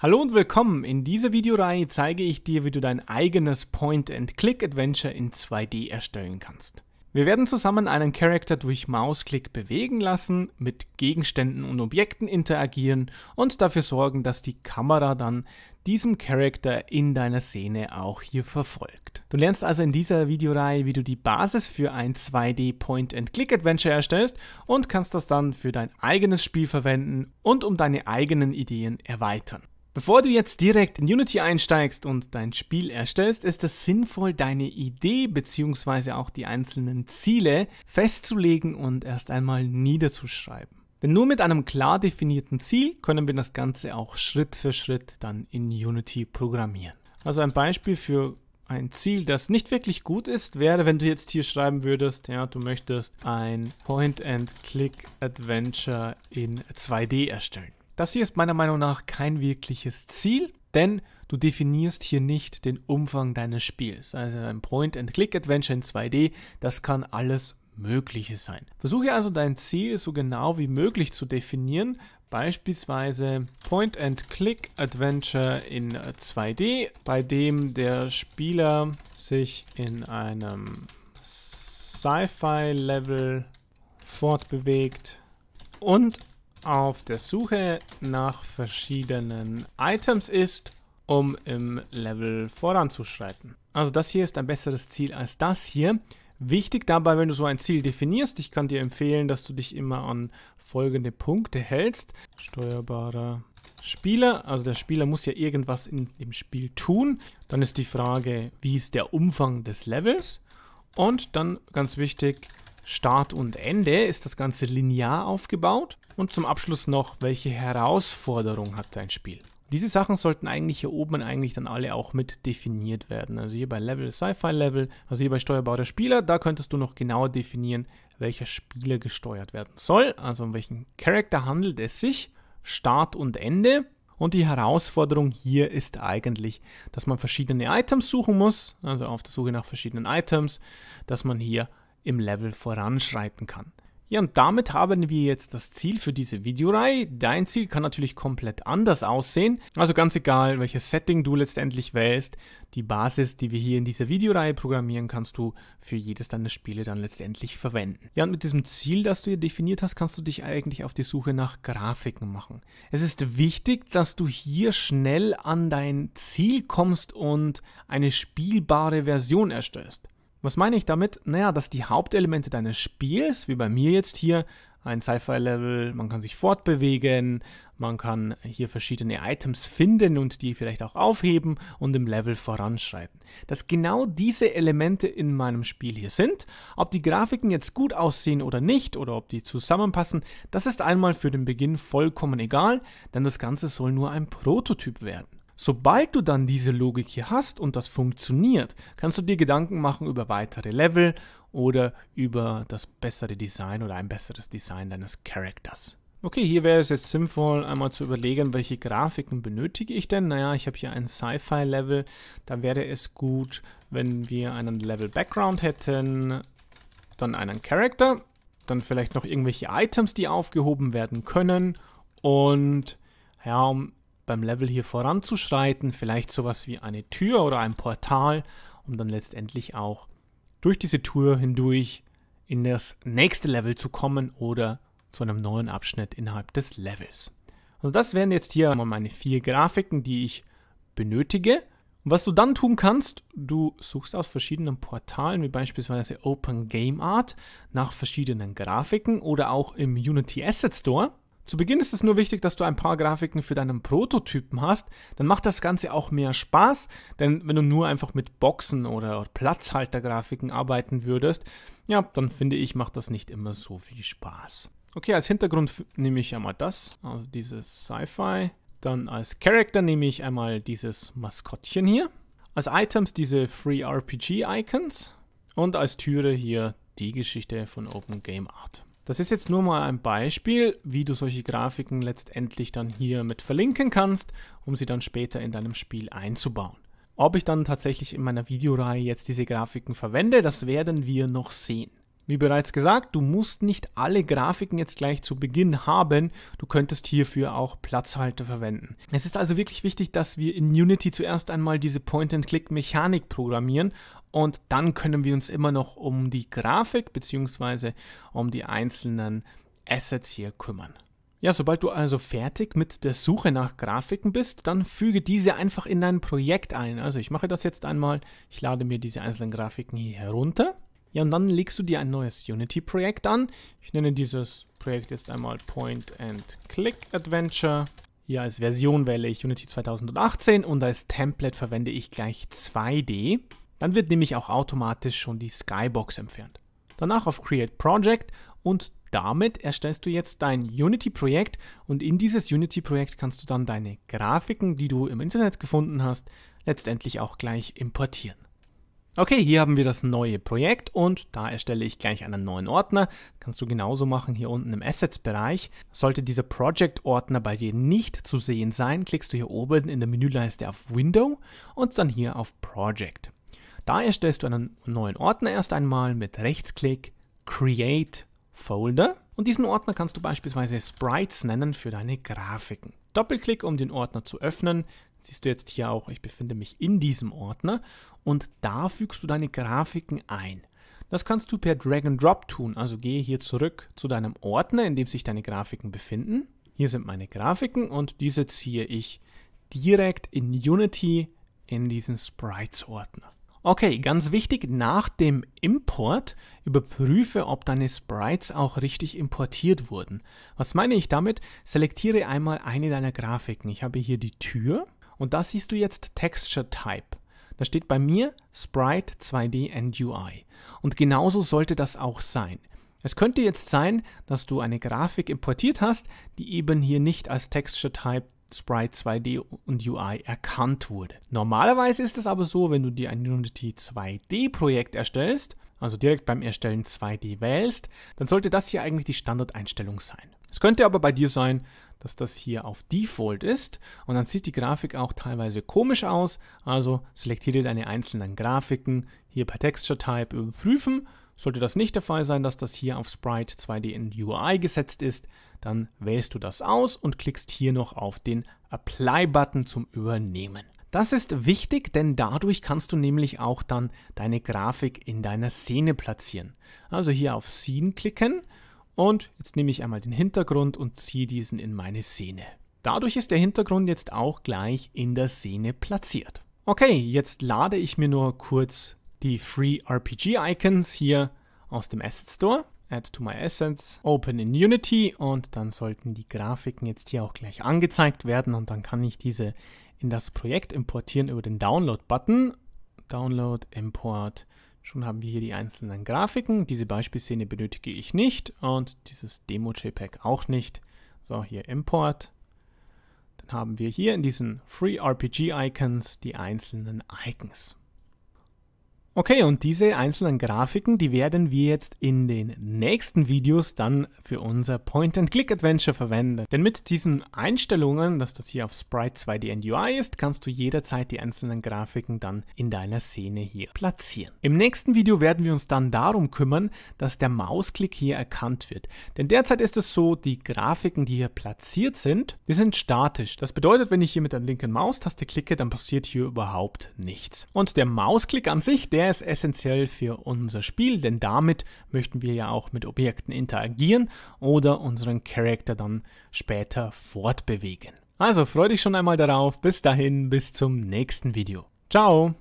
Hallo und willkommen. In dieser Videoreihe zeige ich dir, wie du dein eigenes Point-and-Click-Adventure in 2D erstellen kannst. Wir werden zusammen einen Charakter durch Mausklick bewegen lassen, mit Gegenständen und Objekten interagieren und dafür sorgen, dass die Kamera dann diesem Charakter in deiner Szene auch hier verfolgt. Du lernst also in dieser Videoreihe, wie du die Basis für ein 2D Point-and-Click-Adventure erstellst und kannst das dann für dein eigenes Spiel verwenden und um deine eigenen Ideen erweitern. Bevor du jetzt direkt in Unity einsteigst und dein Spiel erstellst, ist es sinnvoll, deine Idee bzw. auch die einzelnen Ziele festzulegen und erst einmal niederzuschreiben. Denn nur mit einem klar definierten Ziel können wir das Ganze auch Schritt für Schritt dann in Unity programmieren. Also ein Beispiel für ein Ziel, das nicht wirklich gut ist, wäre, wenn du jetzt hier schreiben würdest, ja, du möchtest ein Point-and-Click-Adventure in 2D erstellen. Das hier ist meiner Meinung nach kein wirkliches Ziel, denn du definierst hier nicht den Umfang deines Spiels. Also ein Point-and-Click-Adventure in 2D, das kann alles Mögliche sein. Versuche also dein Ziel so genau wie möglich zu definieren, beispielsweise Point-and-Click-Adventure in 2D, bei dem der Spieler sich in einem Sci-Fi-Level fortbewegt und auf der Suche nach verschiedenen Items ist, um im Level voranzuschreiten. Also das hier ist ein besseres Ziel als das hier. Wichtig dabei, wenn du so ein Ziel definierst, ich kann dir empfehlen, dass du dich immer an folgende Punkte hältst. Steuerbarer Spieler, also der Spieler muss ja irgendwas in dem Spiel tun. Dann ist die Frage, wie ist der Umfang des Levels? Und dann ganz wichtig, Start und Ende ist das Ganze linear aufgebaut und zum Abschluss noch, welche Herausforderung hat dein Spiel. Diese Sachen sollten eigentlich hier oben eigentlich dann alle auch mit definiert werden. Also hier bei Level, Sci-Fi Level, also hier bei steuerbarer Spieler, da könntest du noch genauer definieren, welcher Spieler gesteuert werden soll, also um welchen Charakter handelt es sich, Start und Ende. Und die Herausforderung hier ist eigentlich, dass man verschiedene Items suchen muss, also auf der Suche nach verschiedenen Items, dass man hier im Level voranschreiten kann. Ja, und damit haben wir jetzt das Ziel für diese Videoreihe. Dein Ziel kann natürlich komplett anders aussehen. Also ganz egal, welches Setting du letztendlich wählst, die Basis, die wir hier in dieser Videoreihe programmieren, kannst du für jedes deiner Spiele dann letztendlich verwenden. Ja, und mit diesem Ziel, das du hier definiert hast, kannst du dich eigentlich auf die Suche nach Grafiken machen. Es ist wichtig, dass du hier schnell an dein Ziel kommst und eine spielbare Version erstellst. Was meine ich damit? Naja, dass die Hauptelemente deines Spiels, wie bei mir jetzt hier, ein Sci-Fi-Level, man kann sich fortbewegen, man kann hier verschiedene Items finden und die vielleicht auch aufheben und im Level voranschreiten. Dass genau diese Elemente in meinem Spiel hier sind, ob die Grafiken jetzt gut aussehen oder nicht oder ob die zusammenpassen, das ist einmal für den Beginn vollkommen egal, denn das Ganze soll nur ein Prototyp werden. Sobald du dann diese Logik hier hast und das funktioniert, kannst du dir Gedanken machen über weitere Level oder über das bessere Design oder ein besseres Design deines Charakters. Okay, hier wäre es jetzt sinnvoll, einmal zu überlegen, welche Grafiken benötige ich denn? Naja, ich habe hier ein Sci-Fi-Level. Da wäre es gut, wenn wir einen Level-Background hätten, dann einen Charakter, dann vielleicht noch irgendwelche Items, die aufgehoben werden können und ja, um beim Level hier voranzuschreiten, vielleicht sowas wie eine Tür oder ein Portal, um dann letztendlich auch durch diese Tour hindurch in das nächste Level zu kommen oder zu einem neuen Abschnitt innerhalb des Levels. Also das wären jetzt hier meine vier Grafiken, die ich benötige. Und was du dann tun kannst, du suchst aus verschiedenen Portalen, wie beispielsweise Open Game Art, nach verschiedenen Grafiken oder auch im Unity Asset Store. Zu Beginn ist es nur wichtig, dass du ein paar Grafiken für deinen Prototypen hast, dann macht das Ganze auch mehr Spaß, denn wenn du nur einfach mit Boxen oder Platzhaltergrafiken arbeiten würdest, ja, dann finde ich, macht das nicht immer so viel Spaß. Okay, als Hintergrund nehme ich einmal das, also dieses Sci-Fi. Dann als Character nehme ich einmal dieses Maskottchen hier. Als Items diese Free RPG Icons. Und als Türe hier die Geschichte von Open Game Art. Das ist jetzt nur mal ein Beispiel, wie du solche Grafiken letztendlich dann hier mit verlinken kannst, um sie dann später in deinem Spiel einzubauen. Ob ich dann tatsächlich in meiner Videoreihe jetzt diese Grafiken verwende, das werden wir noch sehen. Wie bereits gesagt, du musst nicht alle Grafiken jetzt gleich zu Beginn haben, du könntest hierfür auch Platzhalter verwenden. Es ist also wirklich wichtig, dass wir in Unity zuerst einmal diese Point-and-Click-Mechanik programmieren, und dann können wir uns immer noch um die Grafik bzw. um die einzelnen Assets hier kümmern. Ja, sobald du also fertig mit der Suche nach Grafiken bist, dann füge diese einfach in dein Projekt ein. Also ich mache das jetzt einmal, ich lade mir diese einzelnen Grafiken hier herunter. Ja, und dann legst du dir ein neues Unity-Projekt an. Ich nenne dieses Projekt jetzt einmal Point-and-Click-Adventure. Hier als Version wähle ich Unity 2018 und als Template verwende ich gleich 2D. Dann wird nämlich auch automatisch schon die Skybox entfernt. Danach auf Create Project und damit erstellst du jetzt dein Unity-Projekt und in dieses Unity-Projekt kannst du dann deine Grafiken, die du im Internet gefunden hast, letztendlich auch gleich importieren. Okay, hier haben wir das neue Projekt und da erstelle ich gleich einen neuen Ordner. Kannst du genauso machen hier unten im Assets-Bereich. Sollte dieser Project-Ordner bei dir nicht zu sehen sein, klickst du hier oben in der Menüleiste auf Window und dann hier auf Project. Da erstellst du einen neuen Ordner erst einmal mit Rechtsklick Create Folder und diesen Ordner kannst du beispielsweise Sprites nennen für deine Grafiken. Doppelklick, um den Ordner zu öffnen. Siehst du jetzt hier auch, ich befinde mich in diesem Ordner und da fügst du deine Grafiken ein. Das kannst du per Drag and Drop tun, also gehe hier zurück zu deinem Ordner, in dem sich deine Grafiken befinden. Hier sind meine Grafiken und diese ziehe ich direkt in Unity in diesen Sprites-Ordner. Okay, ganz wichtig, nach dem Import überprüfe, ob deine Sprites auch richtig importiert wurden. Was meine ich damit? Selektiere einmal eine deiner Grafiken. Ich habe hier die Tür und da siehst du jetzt Texture Type. Da steht bei mir Sprite 2D and UI. Und genauso sollte das auch sein. Es könnte jetzt sein, dass du eine Grafik importiert hast, die eben hier nicht als Texture Type Sprite 2D und UI erkannt wurde. Normalerweise ist es aber so, wenn du dir ein Unity 2D Projekt erstellst, also direkt beim Erstellen 2D wählst, dann sollte das hier eigentlich die Standardeinstellung sein. Es könnte aber bei dir sein, dass das hier auf Default ist und dann sieht die Grafik auch teilweise komisch aus, also selektiere deine einzelnen Grafiken hier per Texture Type überprüfen. Sollte das nicht der Fall sein, dass das hier auf Sprite 2D in UI gesetzt ist, dann wählst du das aus und klickst hier noch auf den Apply-Button zum Übernehmen. Das ist wichtig, denn dadurch kannst du nämlich auch dann deine Grafik in deiner Szene platzieren. Also hier auf Scene klicken und jetzt nehme ich einmal den Hintergrund und ziehe diesen in meine Szene. Dadurch ist der Hintergrund jetzt auch gleich in der Szene platziert. Okay, jetzt lade ich mir nur kurz die Free RPG Icons hier aus dem Asset Store Add to my Assets, Open in Unity und dann sollten die Grafiken jetzt hier auch gleich angezeigt werden und dann kann ich diese in das Projekt importieren über den Download-Button. Download, Import, schon haben wir hier die einzelnen Grafiken. Diese Beispielszene benötige ich nicht und dieses Demo-JPEG auch nicht. So, hier Import. Dann haben wir hier in diesen Free RPG Icons die einzelnen Icons. Okay, und diese einzelnen Grafiken, die werden wir jetzt in den nächsten Videos dann für unser Point-and-Click-Adventure verwenden. Denn mit diesen Einstellungen, dass das hier auf Sprite 2D and UI ist, kannst du jederzeit die einzelnen Grafiken dann in deiner Szene hier platzieren. Im nächsten Video werden wir uns dann darum kümmern, dass der Mausklick hier erkannt wird. Denn derzeit ist es so, die Grafiken, die hier platziert sind, die sind statisch. Das bedeutet, wenn ich hier mit der linken Maustaste klicke, dann passiert hier überhaupt nichts. Und der Mausklick an sich, der der ist essentiell für unser Spiel, denn damit möchten wir ja auch mit Objekten interagieren oder unseren Charakter dann später fortbewegen. Also freu dich schon einmal darauf. Bis dahin, bis zum nächsten Video. Ciao!